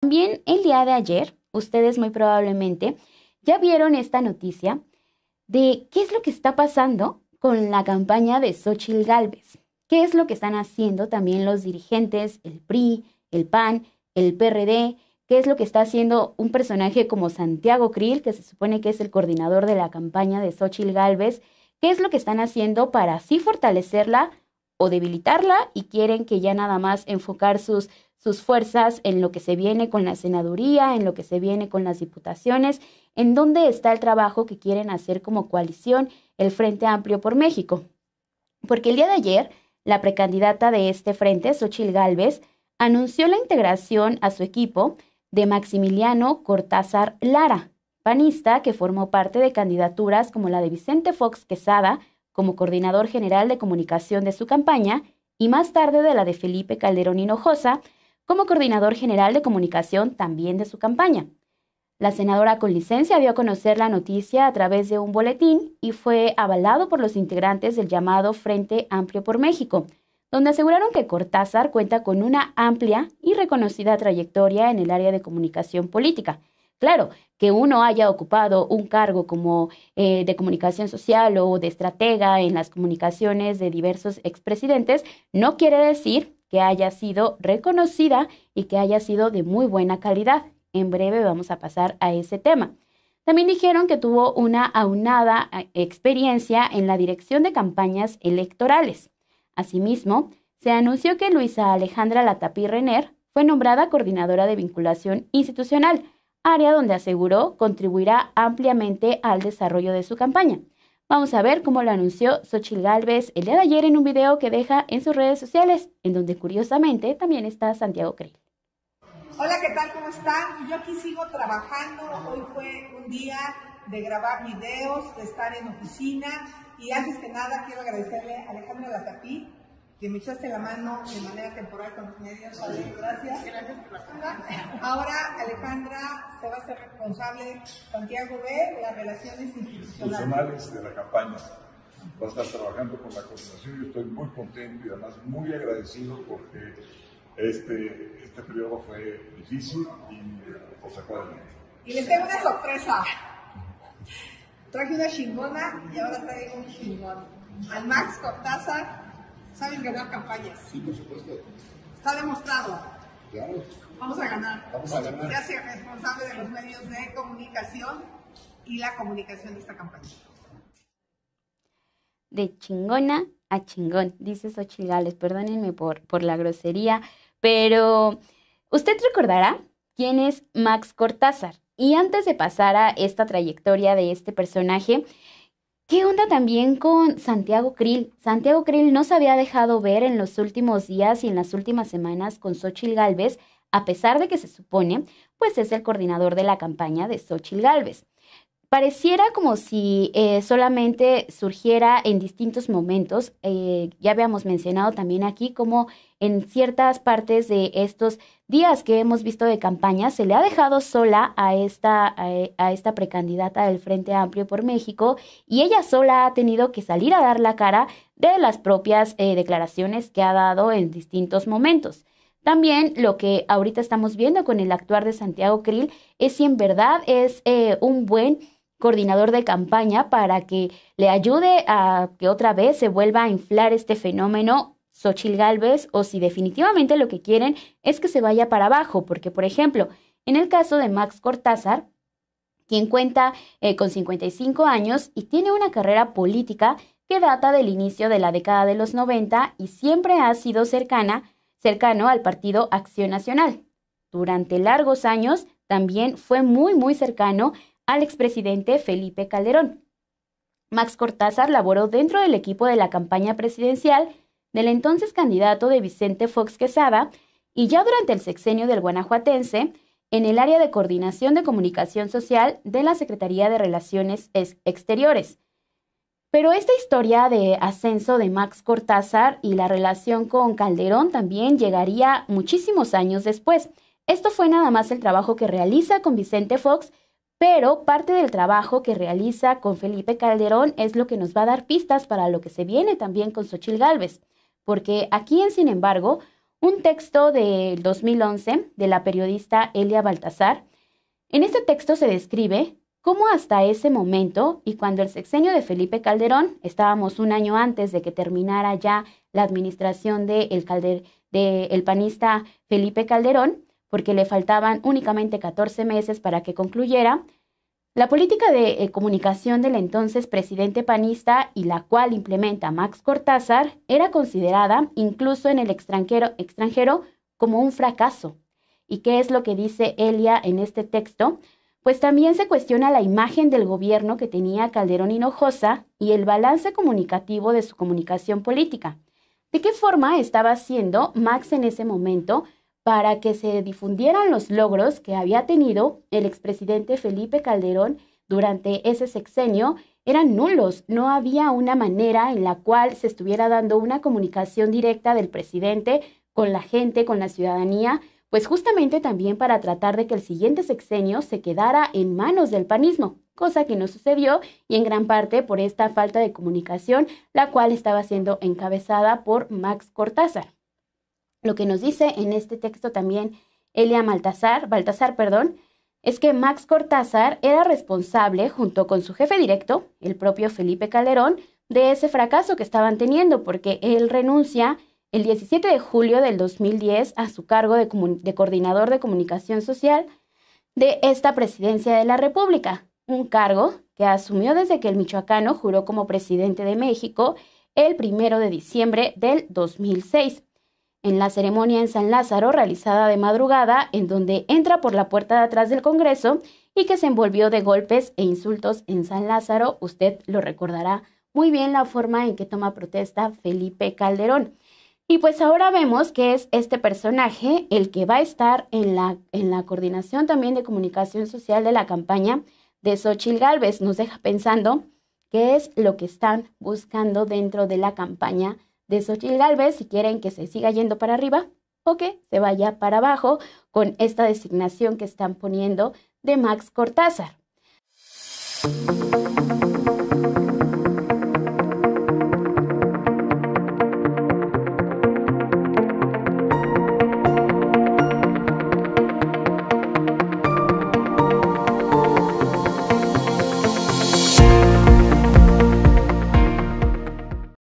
También el día de ayer, ustedes muy probablemente ya vieron esta noticia de qué es lo que está pasando con la campaña de Xochitl Galvez. ¿Qué es lo que están haciendo también los dirigentes, el PRI, el PAN, el PRD? ¿Qué es lo que está haciendo un personaje como Santiago Krill, que se supone que es el coordinador de la campaña de Xochitl Galvez? ¿Qué es lo que están haciendo para así fortalecerla o debilitarla y quieren que ya nada más enfocar sus sus fuerzas en lo que se viene con la senaduría, en lo que se viene con las diputaciones, en dónde está el trabajo que quieren hacer como coalición el Frente Amplio por México. Porque el día de ayer, la precandidata de este frente, Xochil Gálvez, anunció la integración a su equipo de Maximiliano Cortázar Lara, panista que formó parte de candidaturas como la de Vicente Fox Quesada como coordinador general de comunicación de su campaña y más tarde de la de Felipe Calderón Hinojosa, como coordinador general de comunicación también de su campaña. La senadora con licencia dio a conocer la noticia a través de un boletín y fue avalado por los integrantes del llamado Frente Amplio por México, donde aseguraron que Cortázar cuenta con una amplia y reconocida trayectoria en el área de comunicación política. Claro, que uno haya ocupado un cargo como eh, de comunicación social o de estratega en las comunicaciones de diversos expresidentes no quiere decir que haya sido reconocida y que haya sido de muy buena calidad. En breve vamos a pasar a ese tema. También dijeron que tuvo una aunada eh, experiencia en la dirección de campañas electorales. Asimismo, se anunció que Luisa Alejandra Latapí Renner fue nombrada coordinadora de vinculación institucional, área donde aseguró contribuirá ampliamente al desarrollo de su campaña. Vamos a ver cómo lo anunció Xochitl Galvez el día de ayer en un video que deja en sus redes sociales, en donde curiosamente también está Santiago Creel. Hola, ¿qué tal? ¿Cómo están? Yo aquí sigo trabajando. Hoy fue un día de grabar videos, de estar en oficina. Y antes que nada, quiero agradecerle a Alejandro Latapí que me echaste la mano de manera temporal con los medios, gracias. Gracias Ahora Alejandra se va a hacer responsable, Santiago B, las relaciones institucionales. de la campaña. Va a estar trabajando con la coordinación y estoy muy contento y además muy agradecido porque este, este periodo fue difícil y lo sacó adelante. Y les tengo una sorpresa. Traje una chingona y ahora traigo un chingón. Al Max Cortázar saben ganar campañas. Sí, por supuesto. Está demostrado. Vamos a ganar. Vamos a ganar. Se hace responsable de los medios de comunicación y la comunicación de esta campaña. De chingona a chingón, dice Xochitl Perdónenme por, por la grosería, pero usted recordará quién es Max Cortázar. Y antes de pasar a esta trayectoria de este personaje, ¿Qué onda también con Santiago Krill? Santiago Krill no se había dejado ver en los últimos días y en las últimas semanas con Xochil Gálvez, a pesar de que se supone, pues es el coordinador de la campaña de Xochil Gálvez. Pareciera como si eh, solamente surgiera en distintos momentos. Eh, ya habíamos mencionado también aquí como en ciertas partes de estos días que hemos visto de campaña se le ha dejado sola a esta, eh, a, esta precandidata del Frente Amplio por México y ella sola ha tenido que salir a dar la cara de las propias declaraciones que ha dado en distintos momentos. También lo que ahorita estamos viendo con el actuar de Santiago Krill es si en verdad es un buen coordinador de campaña para que le ayude a que otra vez se vuelva a inflar este fenómeno Xochil Galvez o si definitivamente lo que quieren es que se vaya para abajo, porque por ejemplo, en el caso de Max Cortázar, quien cuenta eh, con 55 años y tiene una carrera política que data del inicio de la década de los 90 y siempre ha sido cercana, cercano al partido Acción Nacional. Durante largos años también fue muy muy cercano al expresidente Felipe Calderón. Max Cortázar laboró dentro del equipo de la campaña presidencial del entonces candidato de Vicente Fox Quesada y ya durante el sexenio del guanajuatense en el área de coordinación de comunicación social de la Secretaría de Relaciones Exteriores. Pero esta historia de ascenso de Max Cortázar y la relación con Calderón también llegaría muchísimos años después. Esto fue nada más el trabajo que realiza con Vicente Fox pero parte del trabajo que realiza con Felipe Calderón es lo que nos va a dar pistas para lo que se viene también con Xochil Gálvez, porque aquí en Sin embargo, un texto del 2011 de la periodista Elia Baltasar, en este texto se describe cómo hasta ese momento y cuando el sexenio de Felipe Calderón, estábamos un año antes de que terminara ya la administración del de el panista Felipe Calderón, porque le faltaban únicamente 14 meses para que concluyera, la política de eh, comunicación del entonces presidente panista y la cual implementa Max Cortázar era considerada incluso en el extranjero, extranjero como un fracaso. ¿Y qué es lo que dice Elia en este texto? Pues también se cuestiona la imagen del gobierno que tenía Calderón Hinojosa y el balance comunicativo de su comunicación política. ¿De qué forma estaba haciendo Max en ese momento para que se difundieran los logros que había tenido el expresidente Felipe Calderón durante ese sexenio eran nulos. No había una manera en la cual se estuviera dando una comunicación directa del presidente con la gente, con la ciudadanía, pues justamente también para tratar de que el siguiente sexenio se quedara en manos del panismo, cosa que no sucedió y en gran parte por esta falta de comunicación, la cual estaba siendo encabezada por Max Cortázar. Lo que nos dice en este texto también Elia Baltasar, Baltasar, perdón, es que Max Cortázar era responsable, junto con su jefe directo, el propio Felipe Calderón, de ese fracaso que estaban teniendo, porque él renuncia el 17 de julio del 2010 a su cargo de, coordinador de comunicación social de esta presidencia de la República, un cargo que asumió desde que el michoacano juró como presidente de México el primero de diciembre del 2006 en la ceremonia en San Lázaro realizada de madrugada, en donde entra por la puerta de atrás del Congreso y que se envolvió de golpes e insultos en San Lázaro, usted lo recordará muy bien la forma en que toma protesta Felipe Calderón. Y pues ahora vemos que es este personaje el que va a estar en la, en la coordinación también de comunicación social de la campaña de Xochil Gálvez. Nos deja pensando qué es lo que están buscando dentro de la campaña de Xochitl Galvez si quieren que se siga yendo para arriba o que se vaya para abajo con esta designación que están poniendo de Max Cortázar.